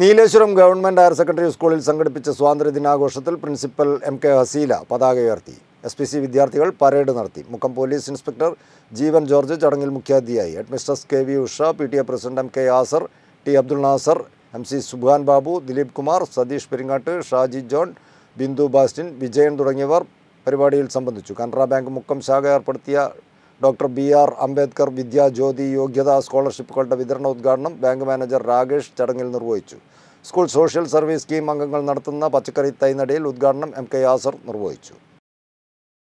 Nileshwaram government higher secondary സ്കൂളിൽ സംഘടിപ്പിച്ച സ്വാതന്ത്ര്യ ദിനാഘോഷത്തിൽ പ്രിൻസിപ്പൽ എം കെ ഹസീല പതാക ഉയർത്തി എസ് പി സി വിദ്യാർത്ഥികൾ പരേഡ് നടത്തി Mukkam police inspector Jeevan George ചടങ്ങിൽ മുഖ്യാതിഥിയായി headmistress K V Usha P T A president M K Yasar T Abdul Nasar M C Suban Babu Dileep Kumar Satheesh Peringatt Shaji John Bindu Bastin Vijayan തുടങ്ങിയവർ പരിപാടിയിൽ സംബന്ധിച്ചു കാനറ ബാങ്ക് മുക്കം ശാഖ ഏർപ്പെടുത്തിയ doctor B R Ambedkar Vidya Jyothi യോഗ്യതാ സ്കോളർഷിപ്പുകളുടെ ഉദ്ഘാടനം ബാങ്ക് മാനേജർ രാകേഷ് ചടങ്ങിൽ നിർവഹിച്ചു സ്കൂൾ സോഷ്യൽ സർവീസ് സ്കീം അംഗങ്ങൾ നടത്തുന്ന പച്ചക്കറി തൈനടിയിൽ ഉദ്ഘാടനം എം കെ യാസർ നിർവഹിച്ചു